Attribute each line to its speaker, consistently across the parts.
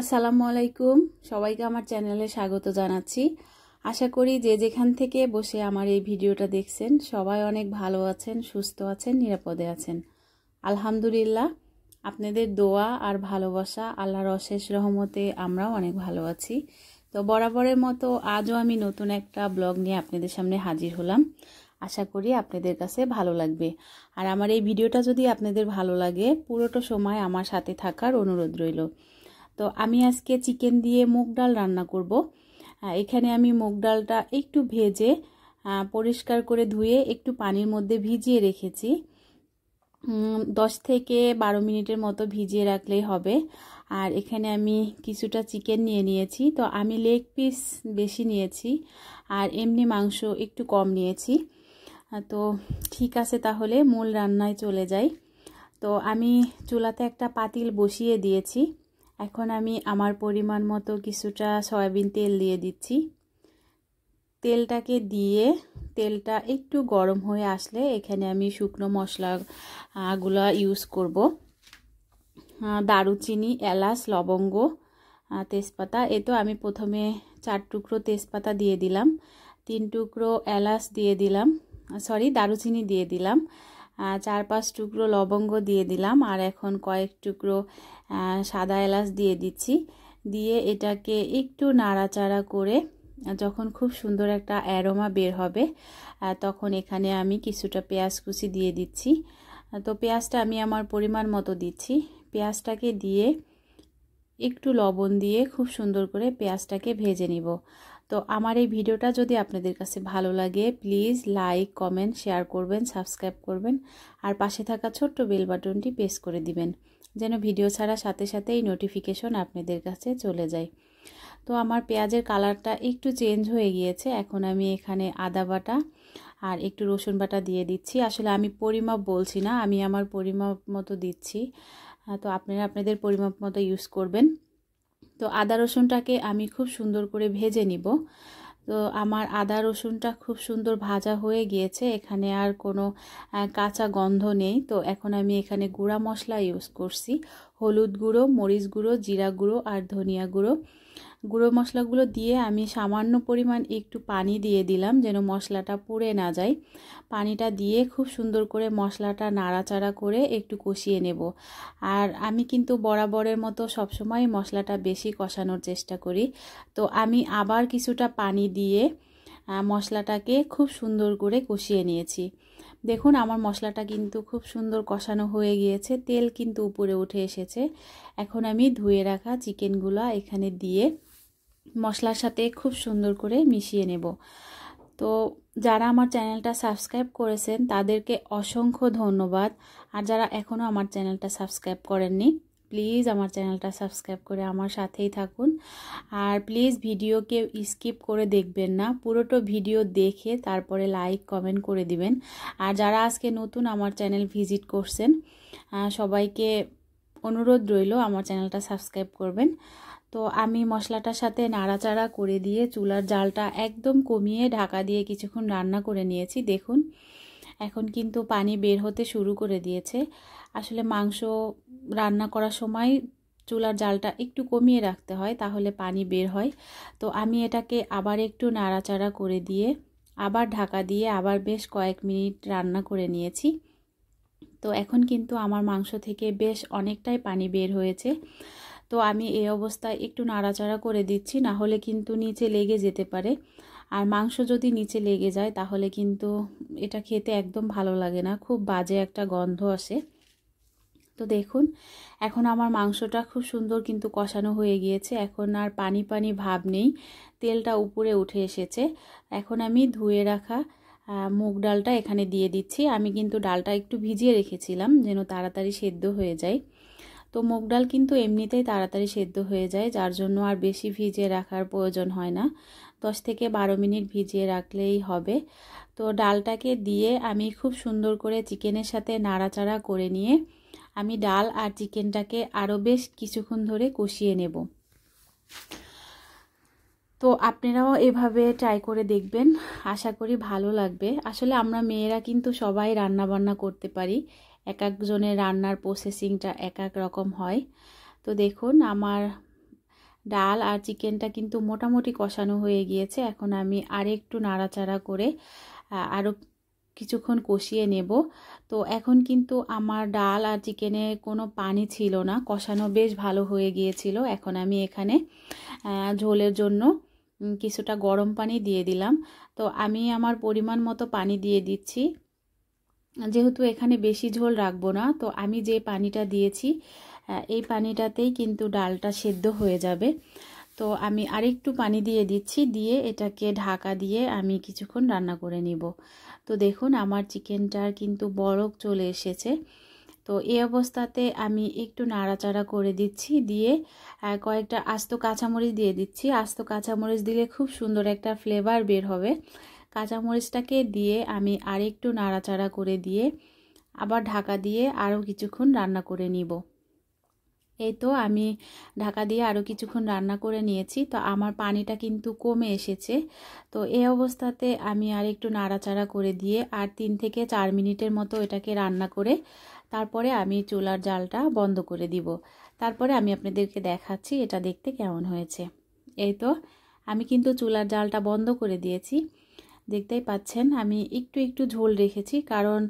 Speaker 1: আসসালামু আলাইকুম সবাইকে আমার চ্যানেলে স্বাগত জানাচ্ছি আশা করি যে যেখান থেকে বসে আমার এই ভিডিওটা দেখছেন সবাই অনেক ভালো আছেন সুস্থ আছেন নিরাপদে আছেন আলহামদুলিল্লাহ আপনাদের দোয়া আর ভালোবাসা আল্লাহর অশেষ রহমতে আমরাও অনেক ভালো আছি তো বরাবরের মতো আজও আমি নতুন একটা ব্লগ নিয়ে আপনাদের সামনে হাজির হলাম আশা করি আপনাদের কাছে ভালো লাগবে আর আমার এই ভিডিওটা যদি আপনাদের ভালো লাগে পুরোটা সময় আমার সাথে থাকার অনুরোধ রইল তো আমি আজকে চিকেন দিয়ে মুগ ডাল রান্না করব এখানে আমি মুগ ডালটা একটু ভেজে পরিষ্কার করে ধুয়ে একটু পানির মধ্যে ভিজিয়ে রেখেছি দশ থেকে বারো মিনিটের মতো ভিজিয়ে রাখলেই হবে আর এখানে আমি কিছুটা চিকেন নিয়ে নিয়েছি তো আমি লেগ পিস বেশি নিয়েছি আর এমনি মাংস একটু কম নিয়েছি তো ঠিক আছে তাহলে মূল রান্নায় চলে যাই তো আমি চুলাতে একটা পাতিল বসিয়ে দিয়েছি এখন আমি আমার পরিমাণ মতো কিছুটা সয়াবিন তেল দিয়ে দিচ্ছি তেলটাকে দিয়ে তেলটা একটু গরম হয়ে আসলে এখানে আমি শুকনো মশলাগুলো ইউজ করব দারুচিনি এলাচ লবঙ্গ তেজপাতা এ তো আমি প্রথমে চার টুকরো তেজপাতা দিয়ে দিলাম তিন টুকরো এলাচ দিয়ে দিলাম সরি দারুচিনি দিয়ে দিলাম চার পাঁচ টুকরো লবঙ্গ দিয়ে দিলাম আর এখন কয়েক টুকরো সাদা এলাচ দিয়ে দিচ্ছি দিয়ে এটাকে একটু নাড়াচাড়া করে যখন খুব সুন্দর একটা অ্যারোমা বের হবে তখন এখানে আমি কিছুটা পেঁয়াজ কুচি দিয়ে দিচ্ছি তো পেঁয়াজটা আমি আমার পরিমাণ মতো দিচ্ছি পেঁয়াজটাকে দিয়ে একটু লবণ দিয়ে খুব সুন্দর করে পেঁয়াজটাকে ভেজে নিব তো আমার এই ভিডিওটা যদি আপনাদের কাছে ভালো লাগে প্লিজ লাইক কমেন্ট শেয়ার করবেন সাবস্ক্রাইব করবেন আর পাশে থাকা ছোট্ট বেল বাটনটি প্রেস করে দিবেন যেন ভিডিও ছাড়া সাথে সাথে এই নোটিফিকেশন আপনাদের কাছে চলে যায় তো আমার পেঁয়াজের কালারটা একটু চেঞ্জ হয়ে গিয়েছে এখন আমি এখানে আদা বাটা আর একটু রসুন বাটা দিয়ে দিচ্ছি আসলে আমি পরিমাপ বলছি না আমি আমার পরিমাপ মতো দিচ্ছি তো আপনারা আপনাদের পরিমাপ মতো ইউজ করবেন তো আদা রসুনটাকে আমি খুব সুন্দর করে ভেজে নিব তো আমার আদা রসুনটা খুব সুন্দর ভাজা হয়ে গিয়েছে এখানে আর কোনো কাঁচা গন্ধ নেই তো এখন আমি এখানে গুঁড়া মশলা ইউজ করছি হলুদ গুঁড়ো মরিচ গুঁড়ো জিরা গুঁড়ো আর ধনিয়া গুঁড়ো গুঁড়ো মশলাগুলো দিয়ে আমি সামান্য পরিমাণ একটু পানি দিয়ে দিলাম যেন মশলাটা পুড়ে না যায় পানিটা দিয়ে খুব সুন্দর করে মশলাটা নাড়াচাড়া করে একটু কষিয়ে নেব আর আমি কিন্তু বরাবরের মতো সবসময় মশলাটা বেশি কষানোর চেষ্টা করি তো আমি আবার কিছুটা পানি দিয়ে মশলাটাকে খুব সুন্দর করে কষিয়ে নিয়েছি দেখুন আমার মশলাটা কিন্তু খুব সুন্দর কষানো হয়ে গিয়েছে তেল কিন্তু উপরে উঠে এসেছে এখন আমি ধুয়ে রাখা চিকেনগুলো এখানে দিয়ে মশলার সাথে খুব সুন্দর করে মিশিয়ে নেব তো যারা আমার চ্যানেলটা সাবস্ক্রাইব করেছেন তাদেরকে অসংখ্য ধন্যবাদ আর যারা এখনও আমার চ্যানেলটা সাবস্ক্রাইব করেননি প্লিজ আমার চ্যানেলটা সাবস্ক্রাইব করে আমার সাথেই থাকুন আর প্লিজ ভিডিওকে স্কিপ করে দেখবেন না পুরোটো ভিডিও দেখে তারপরে লাইক কমেন্ট করে দিবেন আর যারা আজকে নতুন আমার চ্যানেল ভিজিট করছেন সবাইকে অনুরোধ রইল আমার চ্যানেলটা সাবস্ক্রাইব করবেন তো আমি মশলাটার সাথে নাড়াচাড়া করে দিয়ে চুলার জালটা একদম কমিয়ে ঢাকা দিয়ে কিছুক্ষণ রান্না করে নিয়েছি দেখুন এখন কিন্তু পানি বের হতে শুরু করে দিয়েছে আসলে মাংস রান্না করার সময় চুলার জালটা একটু কমিয়ে রাখতে হয় তাহলে পানি বের হয় তো আমি এটাকে আবার একটু নাড়াচাড়া করে দিয়ে আবার ঢাকা দিয়ে আবার বেশ কয়েক মিনিট রান্না করে নিয়েছি তো এখন কিন্তু আমার মাংস থেকে বেশ অনেকটাই পানি বের হয়েছে তো আমি এই অবস্থায় একটু নাড়াচাড়া করে দিচ্ছি না হলে কিন্তু নিচে লেগে যেতে পারে আর মাংস যদি নিচে লেগে যায় তাহলে কিন্তু এটা খেতে একদম ভালো লাগে না খুব বাজে একটা গন্ধ আসে তো দেখুন এখন আমার মাংসটা খুব সুন্দর কিন্তু কষানো হয়ে গিয়েছে এখন আর পানি পানি ভাব নেই তেলটা উপরে উঠে এসেছে এখন আমি ধুয়ে রাখা মুগ ডালটা এখানে দিয়ে দিচ্ছি আমি কিন্তু ডালটা একটু ভিজিয়ে রেখেছিলাম যেন তাড়াতাড়ি সেদ্ধ হয়ে যায় তো মুগ ডাল কিন্তু এমনিতেই তাড়াতাড়ি সেদ্ধ হয়ে যায় যার জন্য আর বেশি ভিজিয়ে রাখার প্রয়োজন হয় না দশ থেকে বারো মিনিট ভিজিয়ে রাখলেই হবে তো ডালটাকে দিয়ে আমি খুব সুন্দর করে চিকেনের সাথে নাড়াচাড়া করে নিয়ে আমি ডাল আর চিকেনটাকে আরও বেশ কিছুক্ষণ ধরে কষিয়ে নেব তো আপনারাও এভাবে ট্রাই করে দেখবেন আশা করি ভালো লাগবে আসলে আমরা মেয়েরা কিন্তু সবাই রান্না বান্না করতে পারি এক একজনের রান্নার প্রসেসিংটা এক এক রকম হয় তো দেখুন আমার ডাল আর চিকেনটা কিন্তু মোটামুটি কষানো হয়ে গিয়েছে এখন আমি আরেকটু নাড়াচাড়া করে আরও কিছুক্ষণ কষিয়ে নেব তো এখন কিন্তু আমার ডাল আর চিকেনে কোনো পানি ছিল না কষানো বেশ ভালো হয়ে গিয়েছিল এখন আমি এখানে ঝোলের জন্য কিছুটা গরম পানি দিয়ে দিলাম তো আমি আমার পরিমাণ মতো পানি দিয়ে দিচ্ছি যেহেতু এখানে বেশি ঝোল রাখবো না তো আমি যে পানিটা দিয়েছি এই পানিটাতেই কিন্তু ডালটা সেদ্ধ হয়ে যাবে তো আমি আরেকটু পানি দিয়ে দিচ্ছি দিয়ে এটাকে ঢাকা দিয়ে আমি কিছুক্ষণ রান্না করে নিব তো দেখুন আমার চিকেনটার কিন্তু বরফ চলে এসেছে তো এই অবস্থাতে আমি একটু নাড়াচাড়া করে দিচ্ছি দিয়ে কয়েকটা আস্ত কাঁচামরিচ দিয়ে দিচ্ছি আস্ত কাঁচামরিচ দিলে খুব সুন্দর একটা ফ্লেভার বের হবে কাঁচামরিচটাকে দিয়ে আমি আরেকটু নাড়াচাড়া করে দিয়ে আবার ঢাকা দিয়ে আরও কিছুক্ষণ রান্না করে নিব এই তো আমি ঢাকা দিয়ে আরও কিছুক্ষণ রান্না করে নিয়েছি তো আমার পানিটা কিন্তু কমে এসেছে তো এই অবস্থাতে আমি আর একটু নাড়াচাড়া করে দিয়ে আর তিন থেকে চার মিনিটের মতো এটাকে রান্না করে তারপরে আমি চুলার জালটা বন্ধ করে দিব তারপরে আমি আপনাদেরকে দেখাচ্ছি এটা দেখতে কেমন হয়েছে এই তো আমি কিন্তু চুলার জালটা বন্ধ করে দিয়েছি দেখতেই পাচ্ছেন আমি একটু একটু ঝোল রেখেছি কারণ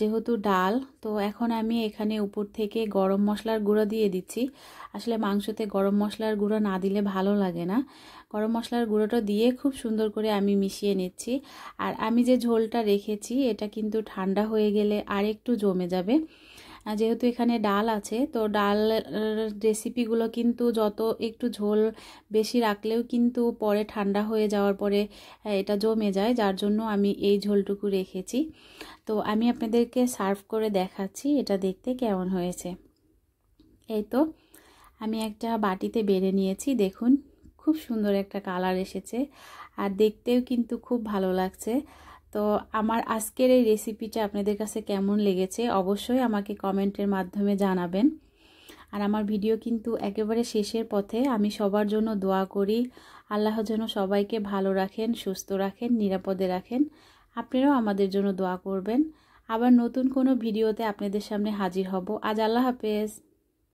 Speaker 1: যেহেতু ডাল তো এখন আমি এখানে উপর থেকে গরম মশলার গুঁড়ো দিয়ে দিচ্ছি আসলে মাংসতে গরম মশলার গুঁড়ো না দিলে ভালো লাগে না গরম মশলার গুঁড়োটা দিয়ে খুব সুন্দর করে আমি মিশিয়ে নিচ্ছি আর আমি যে ঝোলটা রেখেছি এটা কিন্তু ঠান্ডা হয়ে গেলে আর একটু জমে যাবে যেহেতু এখানে ডাল আছে তো ডাল রেসিপিগুলো কিন্তু যত একটু ঝোল বেশি রাখলেও কিন্তু পরে ঠান্ডা হয়ে যাওয়ার পরে এটা জমে যায় যার জন্য আমি এই ঝোলটুকু রেখেছি তো আমি আপনাদেরকে সার্ভ করে দেখাচ্ছি এটা দেখতে কেমন হয়েছে এই তো আমি একটা বাটিতে বেড়ে নিয়েছি দেখুন খুব সুন্দর একটা কালার এসেছে আর দেখতেও কিন্তু খুব ভালো লাগছে তো আমার আজকের এই রেসিপিটা আপনাদের কাছে কেমন লেগেছে অবশ্যই আমাকে কমেন্টের মাধ্যমে জানাবেন আর আমার ভিডিও কিন্তু একেবারে শেষের পথে আমি সবার জন্য দোয়া করি আল্লাহ যেন সবাইকে ভালো রাখেন সুস্থ রাখেন নিরাপদে রাখেন আপনারাও আমাদের জন্য দোয়া করবেন আবার নতুন কোনো ভিডিওতে আপনাদের সামনে হাজির হব আজ আল্লাহ হাফেজ